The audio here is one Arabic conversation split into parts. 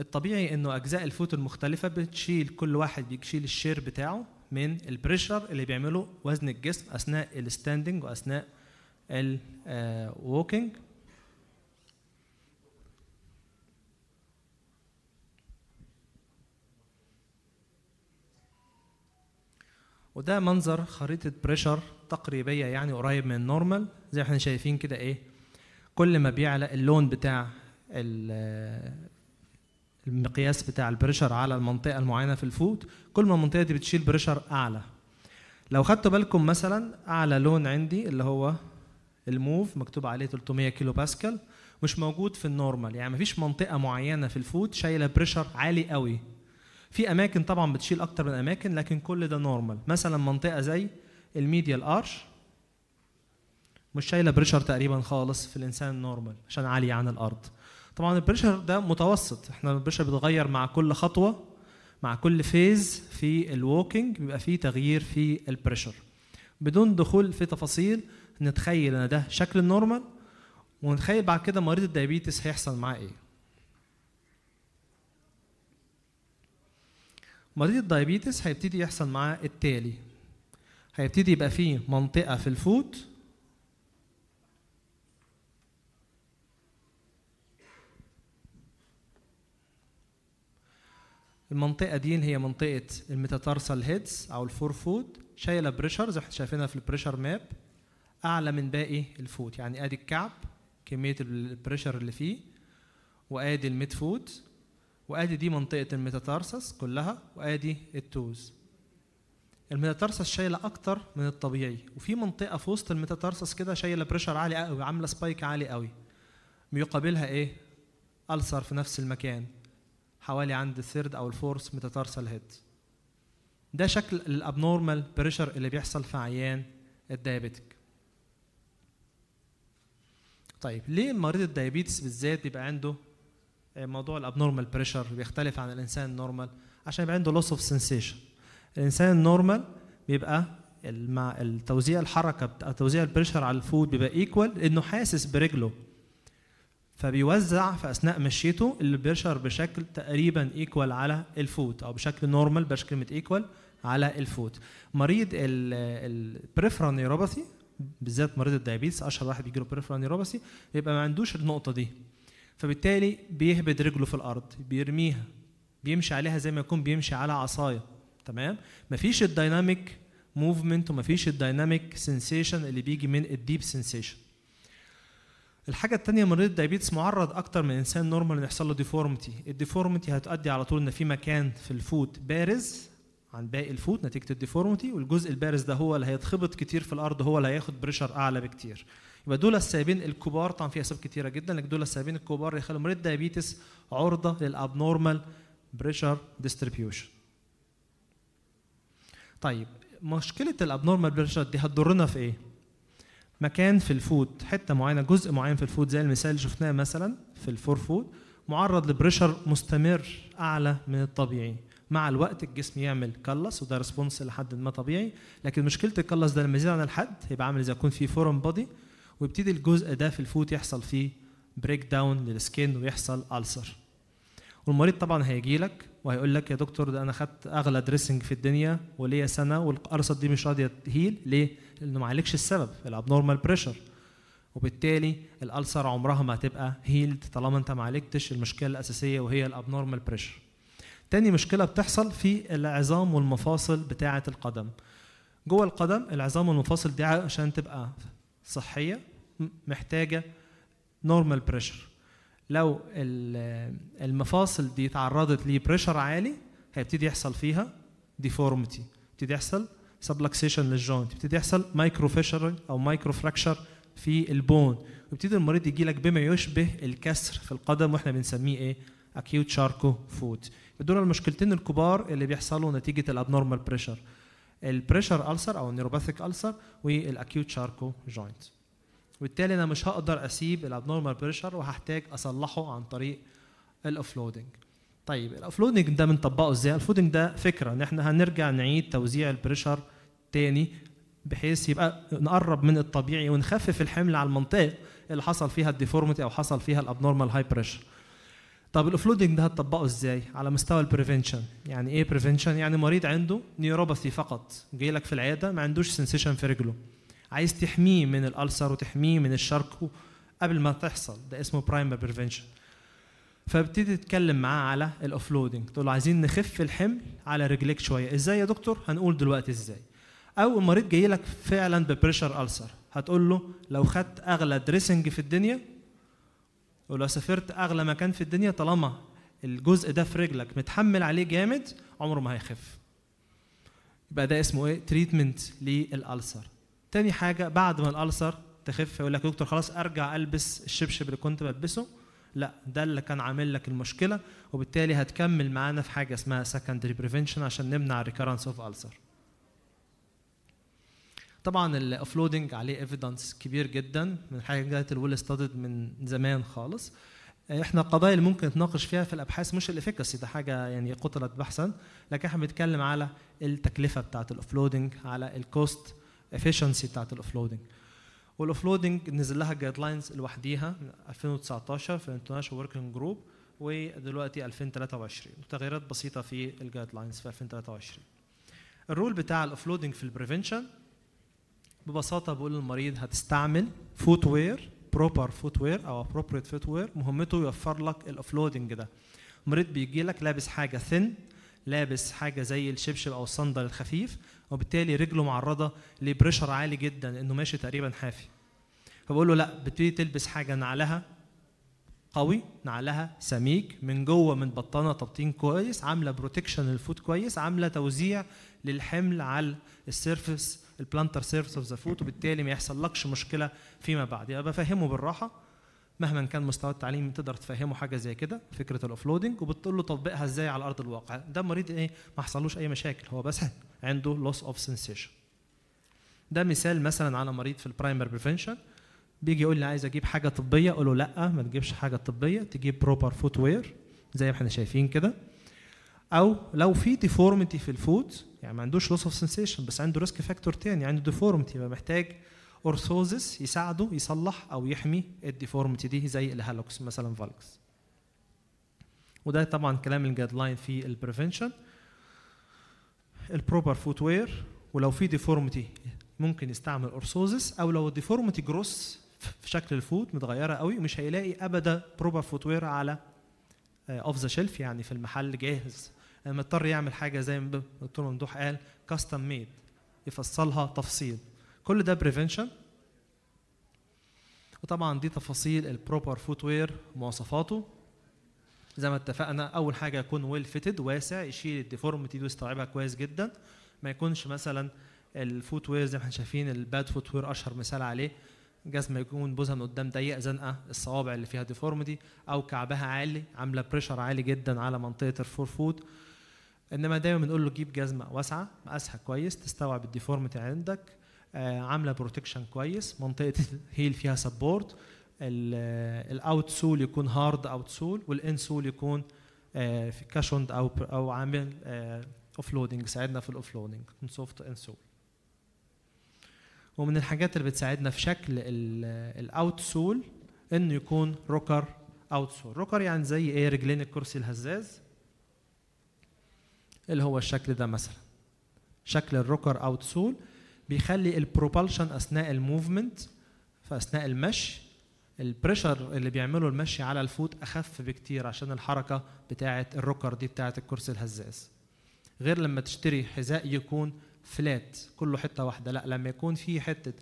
الطبيعي انه اجزاء الفوت المختلفه بتشيل كل واحد بيشيل الشير بتاعه من البريشر اللي بيعمله وزن الجسم اثناء الستاندنج واثناء الووكينج آه، وده منظر خريطة بريشر تقريبية يعني قريب من النورمال زي ما احنا شايفين كده ايه كل ما بيعلى اللون بتاع آه، المقياس بتاع البريشر على المنطقه المعينه في الفوت كل ما المنطقه دي بتشيل بريشر اعلى لو خدتوا بالكم مثلا اعلى لون عندي اللي هو الموف مكتوب عليه 300 كيلو باسكال مش موجود في النورمال يعني مفيش منطقه معينه في الفوت شايله بريشر عالي قوي في اماكن طبعا بتشيل اكتر من اماكن لكن كل ده نورمال مثلا منطقه زي الميديا الأرش مش شايله بريشر تقريبا خالص في الانسان النورمال عشان عاليه عن الارض طبعا البريشر ده متوسط احنا البريشر بيتغير مع كل خطوه مع كل فيز في الووكينج بيبقى فيه تغيير في البريشر بدون دخول في تفاصيل نتخيل ان ده شكل النورمال ونتخيل بعد كده مريض الدايابيتس هيحصل معاه ايه مريض الدايابيتس هيبتدي يحصل معاه التالي هيبتدي يبقى فيه منطقه في الفوت المنطقه دي اللي هي منطقه الميتاتارسال هيدز او الفور فود شايله بريشر زي ما احنا شايفينها في البريشر ماب اعلى من باقي الفود يعني ادي الكعب كميه البريشر اللي فيه وادي الميد فود وادي دي منطقه الميتاتارسس كلها وادي التوز الميتاتارسس شايله اكتر من الطبيعي وفي منطقه في وسط الميتاتارسس كده شايله بريشر عالي قوي عامله سبايك عالي قوي بيقابلها ايه السر في نفس المكان حوالي عند الثيرد او الفورث ميتاتارسال هيد ده شكل الابنورمال بريشر اللي بيحصل في عيان الدايابيتك طيب ليه مريض الديابيتس بالذات بيبقى عنده موضوع الابنورمال بريشر بيختلف عن الانسان النورمال عشان يبقى عنده لوس اوف سنسيشن الانسان النورمال بيبقى مع التوزيع الحركه توزيع البريشر على الفود بيبقى ايكوال لانه حاسس برجله فبيوزع في اثناء مشيته اللي البريشر بشكل تقريبا ايكوال على الفوت او بشكل نورمال باش كلمه ايكوال على الفوت مريض البريفرال نيوروباثي بالذات مريض الدايابيتس اشهر واحد بيجي له بريفرال نيوروباثي بيبقى ما عندوش النقطه دي فبالتالي بيهبد رجله في الارض بيرميها بيمشي عليها زي ما يكون بيمشي على عصايه تمام مفيش الدايناميك موفمنت ومفيش الدايناميك سنسيشن اللي بيجي من الديب سنسيشن الحاجة التانية مريض الدايبيتس معرض أكتر من إنسان نورمال إن يحصل له ديفورمتي، الديفورمتي هتؤدي على طول إن في مكان في الفوت بارز عن باقي الفوت نتيجة الديفورمتي والجزء البارز ده هو اللي هيتخبط كتير في الأرض هو اللي هياخد بريشر أعلى بكتير. يبقى دول السببين الكبار طبعا في أسباب كتيرة جدا لكن دول السببين الكبار اللي يخلوا مريض الدايبيتس عرضة للأبنورمال بريشر ديستريبيوشن. طيب مشكلة الأبنورمال بريشر دي هتضرنا في إيه؟ مكان في الفود حته معينه جزء معين في الفود زي المثال اللي شفناه مثلا في الفور فود معرض لبريشر مستمر اعلى من الطبيعي مع الوقت الجسم يعمل كلس وده ريسبونس لحد ما طبيعي لكن مشكله الكلس ده لما يزيد عن الحد هيبقى عامل زي يكون فيه فورم بودي ويبتدي الجزء ده في الفوت يحصل فيه بريك داون للسكين ويحصل ألسر والمريض طبعا هيجي لك وهيقول لك يا دكتور ده انا خدت اغلى دريسنج في الدنيا وليا سنه والقرصه دي مش راضيه تهيل ليه؟ لانه ما عالجش السبب الابنورمال بريشر وبالتالي الالسر عمرها ما هتبقى هيلد طالما انت ما عالجتش المشكله الاساسيه وهي الابنورمال بريشر. تاني مشكله بتحصل في العظام والمفاصل بتاعه القدم. جوه القدم العظام والمفاصل دي عشان تبقى صحيه محتاجه نورمال بريشر لو المفاصل دي اتعرضت لبريشر عالي هيبتدي يحصل فيها ديفورميتي يبتدي يحصل سبلكسيشن للجوينت يبتدي يحصل مايكرو فيشر او مايكرو فراكشر في البون ويبتدي المريض يجي لك بما يشبه الكسر في القدم واحنا بنسميه ايه اكيوت شاركو فوت دول المشكلتين الكبار اللي بيحصلوا نتيجه الابنورمال بريشر البريشر ألسر او النيوروباثيك ألسر والاكيوت شاركو جوينت وبالتالي انا مش هقدر اسيب الابنورمال بريشر وهحتاج اصلحه عن طريق الاوفلودنج طيب الاوفلودنج ده بنطبقه ازاي الاوفلودنج ده فكره ان احنا هنرجع نعيد توزيع البريشر تاني بحيث يبقى نقرب من الطبيعي ونخفف الحمل على المنطقه اللي حصل فيها الديفورمتي او حصل فيها الابنورمال هاي بريشر طب الاوفلودنج ده هتطبقه ازاي على مستوى البريفنشن يعني ايه بريفنشن يعني مريض عنده نيوروباثي فقط جاي لك في العياده ما عندوش سنسيشن في رجله عايز تحميه من الالسر وتحميه من الشرق قبل ما تحصل ده اسمه برايمر بريفنشن فابتدي تتكلم معاه على الاوفلودنج تقول له عايزين نخف الحمل على رجليك شويه ازاي يا دكتور هنقول دلوقتي ازاي او المريض جاي لك فعلا ببريشر السر هتقول له لو خدت اغلى دريسنج في الدنيا ولو سافرت اغلى مكان في الدنيا طالما الجزء ده في رجلك متحمل عليه جامد عمره ما هيخف يبقى ده اسمه ايه تريتمنت للالسر تاني حاجه بعد ما الالسر تخف يقول لك دكتور خلاص ارجع البس الشبشب اللي كنت بلبسه لا ده اللي كان عامل لك المشكله وبالتالي هتكمل معانا في حاجه اسمها secondary prevention عشان نمنع الريكرنس اوف السر طبعا الافلودنج عليه ايفيدنس كبير جدا من حاجة جت الويل ستادد من زمان خالص احنا القضايا اللي ممكن نتناقش فيها في الابحاث مش الافيكاسي ده حاجه يعني قتلت بحثا لكن احنا بنتكلم على التكلفه بتاعه الاوفلودنج على الكوست الافشنسي بتاعت الاوفلودنج والاوفلودنج نزل لها جايد لاينز لوحديها من 2019 في الانترناشونال وركينج جروب ودلوقتي 2023 متغيرات بسيطه في الجايد لاينز في 2023 الرول بتاع الاوفلودنج في البريفنشن ببساطه بقول للمريض هتستعمل فوت وير بروبر فوت وير او ابروبريت فوت وير مهمته يوفر لك الاوفلودنج ده المريض بيجي لك لابس حاجه ثن لابس حاجه زي الشبشب او الصندل الخفيف وبالتالي رجله معرضه لبريشر عالي جدا انه ماشي تقريبا حافي فبقول له لا بتبتدي تلبس حاجه نعلها قوي نعلها سميك من جوه من بطانه تبطين كويس عامله بروتكشن للفوت كويس عامله توزيع للحمل على السيرفس البلانتر سيرفس اوف ذا فوت وبالتالي ما يحصلكش مشكله فيما بعد يبقى يعني بفهمه بالراحه مهما كان مستوى التعليم تقدر تفهمه حاجه زي كده فكره الاوفلودنج وبتقول له تطبيقها ازاي على ارض الواقع ده مريض ايه ما حصلوش اي مشاكل هو بس عنده لوس اوف سنسيشن ده مثال مثلا على مريض في البرايمر بريفنشن بيجي يقول لي عايز اجيب حاجه طبيه اقول له لا ما تجيبش حاجه طبيه تجيب بروبر فوت وير زي ما احنا شايفين كده او لو في ديفورميتي في الفود يعني ما عندوش لوس اوف سنسيشن بس عنده ريسك فاكتور تاني عنده ديفورميتي يبقى محتاج اورثوزس يساعده يصلح او يحمي الديفورمتي دي زي الهالوكس مثلا فالكس وده طبعا كلام الجايد لاين في البريفنشن البروبر فوت وير ولو في ديفورمتي ممكن يستعمل اورثوزس او لو الديفورمتي جروس في شكل الفوت متغيره قوي ومش هيلاقي ابدا بروبر فوت وير على اوف ذا شيلف يعني في المحل جاهز مضطر يعمل حاجه زي ما الدكتور ممدوح قال كاستم ميد يفصلها تفصيل كل ده بريفنشن وطبعا دي تفاصيل البروبر فوت وير مواصفاته زي ما اتفقنا اول حاجه يكون ويل فيتد واسع يشيل الديفورمتي دي ويستوعبها كويس جدا ما يكونش مثلا الفوت وير زي ما احنا شايفين الباد فوت وير اشهر مثال عليه جزمه يكون بوزها من قدام ضيق زنقه الصوابع اللي فيها ديفورمتي او كعبها عالي عامله بريشر عالي جدا على منطقه الفور فوت انما دايما بنقول له جيب جزمه واسعه مقاسها كويس تستوعب الديفورمتي عندك آه، عامله بروتكشن كويس منطقه هيل فيها سبورت الاوت سول يكون هارد اوت سول والان سول يكون آه، في كاشوند او او عامل اوف آه، لودنج ساعدنا في الاوف لودنج من سوفت ان سول ومن الحاجات اللي بتساعدنا في شكل الاوت سول انه يكون روكر اوت سول روكر يعني زي ايه رجلين الكرسي الهزاز اللي هو الشكل ده مثلا شكل الروكر اوت سول بيخلي البروبالشن اثناء الموفمنت فاثناء المشي البريشر اللي بيعمله المشي على الفوت اخف بكتير عشان الحركه بتاعه الركر دي بتاعه الكرسي الهزاز غير لما تشتري حذاء يكون فلات كله حته واحده لا لما يكون في حته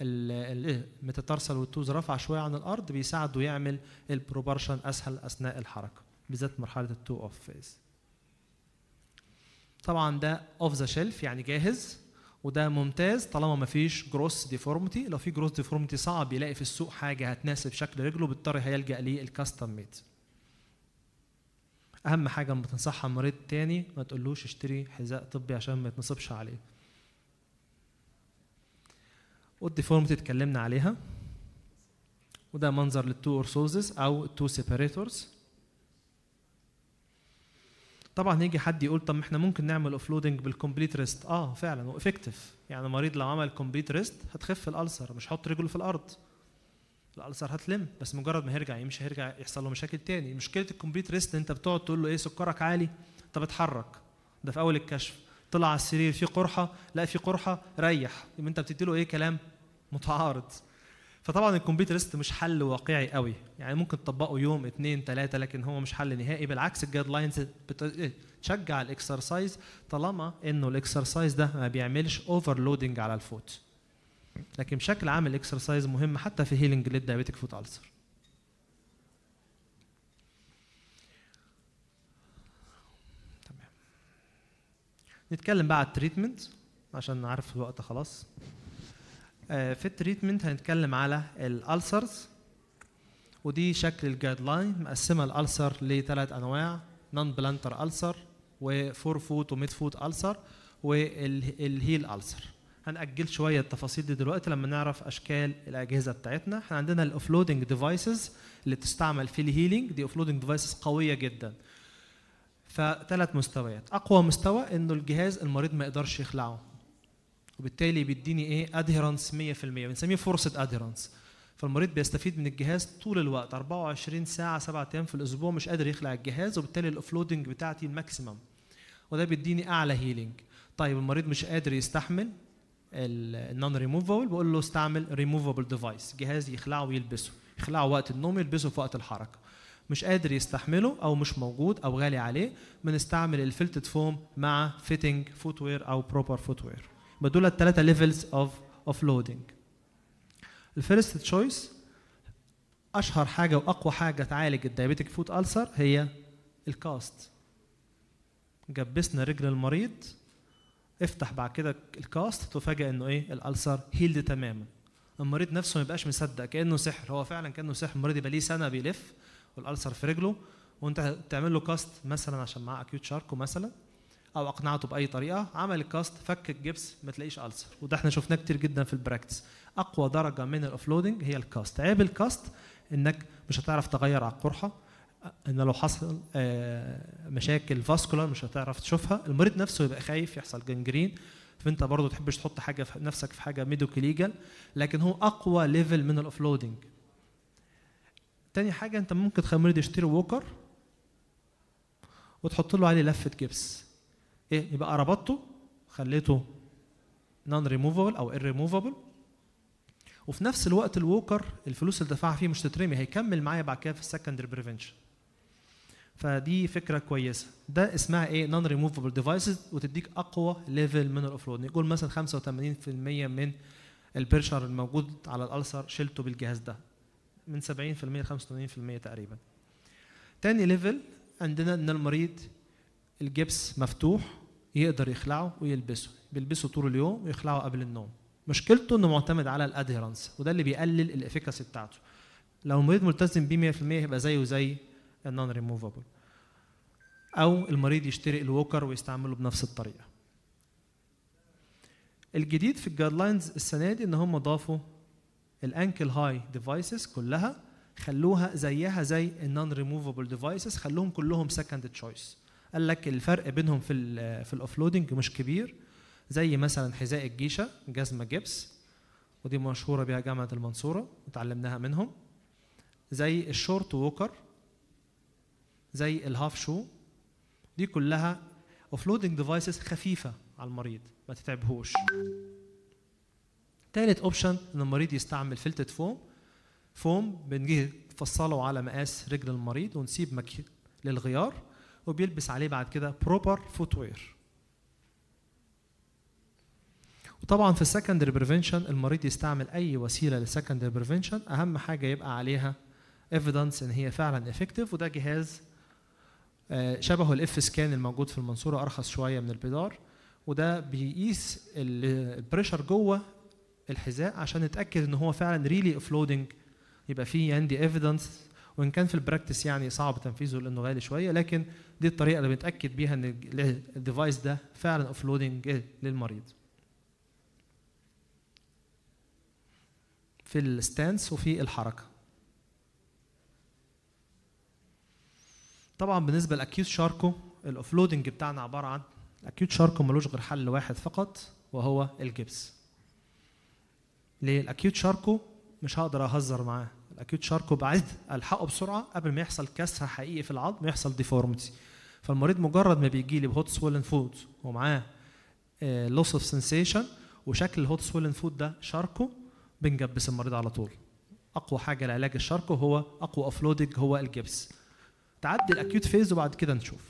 إيه، متترسل والتوز رفع شويه عن الارض بيساعده يعمل البروبرشن اسهل اثناء الحركه بالذات مرحله التو اوف فيز طبعا ده اوف ذا شيلف يعني جاهز وده ممتاز طالما ما فيش جروس ديفورمتي لو في جروس ديفورمتي صعب يلاقي في السوق حاجه هتناسب شكل رجله بيضطر هيلجا للكاستم ميد اهم حاجه لما تنصحها مريض تاني ما تقولوش اشتري حذاء طبي عشان ما يتنصبش عليه والديفورمتي اتكلمنا عليها وده منظر للتو اورسوزز او التو سيبريتورز طبعا هيجي حد يقول طب احنا ممكن نعمل اوفلودنج بالكمبليت ريست اه فعلا وافكتيف يعني المريض لو عمل كومبليت ريست هتخف الالسر مش هحط رجله في الارض الالسر هتلم بس مجرد ما هيرجع يمشي هيرجع يحصل له مشاكل تاني مشكله الكومبليت ريست انت بتقعد تقول له ايه سكرك عالي طب اتحرك ده في اول الكشف طلع على السرير في قرحه لا في قرحه ريح يبقى انت بتدي له ايه كلام متعارض فطبعا الكمبيوترست ليست مش حل واقعي قوي يعني ممكن تطبقه يوم اثنين ثلاثه لكن هو مش حل نهائي بالعكس الجايد لاينز بتشجع الاكسرسايز طالما انه الاكسرسايز ده ما بيعملش اوفرلودنج على الفوت لكن بشكل عام الاكسرسايز مهم حتى في هيلينج للدايابيتك فوت السر نتكلم بقى على التريتمنت عشان عارف الوقت خلاص آه، في التريتمنت هنتكلم على الالسرز ودي شكل الجايد لاين مقسمه الالسر لثلاث انواع نون بلانتر السر وفور فوت وميد فوت السر والهيل السر هنأجل شوية التفاصيل دي دلوقتي لما نعرف أشكال الأجهزة بتاعتنا، احنا عندنا الأوفلودنج ديفايسز اللي بتستعمل في الهيلينج دي أوفلودنج ديفايسز قوية جدا. فثلاث مستويات، أقوى مستوى إنه الجهاز المريض ما يقدرش يخلعه، وبالتالي بيديني ايه ادهيرنس 100% بنسميه فرصه ادهيرنس فالمريض بيستفيد من الجهاز طول الوقت 24 ساعه 7 ايام في الاسبوع مش قادر يخلع الجهاز وبالتالي الأوفلودنج بتاعتي الماكسيمم وده بيديني اعلى هيلينج طيب المريض مش قادر يستحمل النون ريموفابل بقول له استعمل ريموفابل ديفايس جهاز يخلعه ويلبسه يخلعه وقت النوم يلبسه في وقت الحركه مش قادر يستحمله او مش موجود او غالي عليه بنستعمل الفلتد فوم مع فيتنج فوتوير او بروبر فوتوير دول التلاتة ليفلز اوف اوف لودنج الفيرست تشويس اشهر حاجه واقوى حاجه تعالج الدايابيتيك فوت السر هي الكاست جبسنا رجل المريض افتح بعد كده الكاست تفاجئ انه ايه الالسر هيلد تماما المريض نفسه ما يبقاش مصدق كانه سحر هو فعلا كانه سحر المريض يبقى ليه سنه بيلف والالسر في رجله وانت تعمل له كاست مثلا عشان معاه اكيوت شاركو مثلا او اقنعته باي طريقه عمل الكاست فك الجبس ما تلاقيش السر وده احنا شفناه كتير جدا في البراكتس اقوى درجه من الاوفلودنج هي الكاست عيب الكاست انك مش هتعرف تغير على القرحه ان لو حصل آه، مشاكل فاسكولار مش هتعرف تشوفها المريض نفسه يبقى خايف يحصل جنجرين فانت برضه تحبش تحط حاجه في نفسك في حاجه ميدوكليجال لكن هو اقوى ليفل من الاوفلودنج تاني حاجه انت ممكن تخلي المريض يشتري ووكر وتحط له عليه لفه جبس ايه يبقى ربطته خليته نون ريموفبل او ريموفبل وفي نفس الوقت الووكر الفلوس اللي دفعها فيه مش تترمي هيكمل معايا بعد كده في السكندري بريفنشن فدي فكره كويسه ده اسمها ايه نون ريموفبل ديفايسز وتديك اقوى ليفل من الاوف لود نقول مثلا 85% من البرشر الموجود على الالسر شلته بالجهاز ده من 70% ل 85% تقريبا تاني ليفل عندنا ان المريض الجبس مفتوح يقدر يخلعه ويلبسه بيلبسه طول اليوم ويخلعه قبل النوم مشكلته انه معتمد على الادهرنس وده اللي بيقلل الافيكاسي بتاعته لو المريض ملتزم بيه 100% هيبقى زيه زي النون ريموفابل او المريض يشتري الووكر ويستعمله بنفس الطريقه الجديد في الجايد لاينز السنه دي ان هم ضافوا الانكل هاي ديفايسز كلها خلوها زيها زي النون ريموفابل ديفايسز خلوهم كلهم سكند تشويس قال لك الفرق بينهم في الـ آه، في الاوفلودنج مش كبير زي مثلا حذاء الجيشه جزمه جبس ودي مشهوره بها جامعه المنصوره اتعلمناها منهم زي الشورت ووكر زي الهاف شو دي كلها اوفلودنج ديفايسز خفيفه على المريض ما تتعبهوش تالت اوبشن ان المريض يستعمل فلتت فوم فوم بنجي نفصله على مقاس رجل المريض ونسيب مكان للغيار وبيلبس عليه بعد كده بروبر فوتوير وطبعا في السكندري بريفنشن المريض يستعمل اي وسيله للسكندري بريفنشن اهم حاجه يبقى عليها ايفيدنس ان هي فعلا افكتيف وده جهاز آه، شبهه الاف سكان الموجود في المنصوره ارخص شويه من البيدار وده بيقيس البريشر جوه الحذاء عشان نتاكد ان هو فعلا ريلي افلودنج يبقى فيه عندي ايفيدنس وان كان في البراكتس يعني صعب تنفيذه لانه غالي شويه لكن دي الطريقه اللي بنتاكد بيها ان الديفايس ده فعلا اوف إيه، لودنج للمريض في الستانس وفي الحركه طبعا بالنسبه لاكيوت شاركو الاوف لودنج بتاعنا عباره عن اكيوت شاركو ملوش غير حل واحد فقط وهو الجبس ليه الاكيوت شاركو مش هقدر اهزر معاه الاكيوت شاركو بعد الحقه بسرعه قبل ما يحصل كسر حقيقي في العظم يحصل ديفورمتي فالمريض مجرد ما بيجي لي بهوت سويلن فود ومعاه لوس اوف سنسيشن وشكل الهوت سويلن فود ده شاركو بنجبس المريض على طول اقوى حاجه لعلاج الشاركو هو اقوى افلودج هو الجبس تعدي الاكيوت فيز وبعد كده نشوف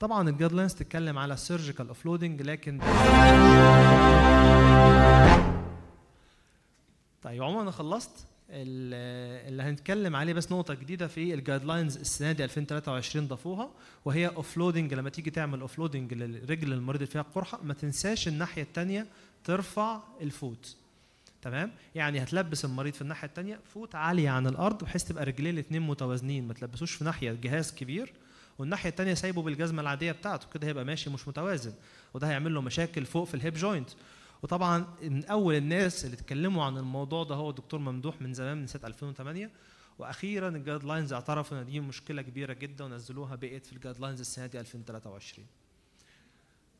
طبعا الجايد لاينز تتكلم على السيرجيكال اوفلودنج لكن طيب عموما انا خلصت اللي هنتكلم عليه بس نقطة جديدة في الجايد لاينز السنة دي 2023 ضافوها وهي لودنج لما تيجي تعمل لودنج للرجل المريض اللي فيها قرحة ما تنساش الناحية الثانية ترفع الفوت تمام يعني هتلبس المريض في الناحية الثانية فوت عالية عن الأرض بحيث تبقى رجليه الاثنين متوازنين ما تلبسوش في ناحية جهاز كبير والناحية الثانية سايبه بالجزمة العادية بتاعته كده هيبقى ماشي مش متوازن وده هيعمل له مشاكل فوق في الهيب جوينت وطبعا من اول الناس اللي اتكلموا عن الموضوع ده هو الدكتور ممدوح من زمان من سنه 2008 واخيرا الجايد لاينز اعترفوا ان دي مشكله كبيره جدا ونزلوها بقت في الجايد لاينز السنه دي 2023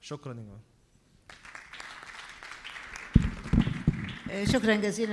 شكرا يا جماعه آه، شكرا جزيلا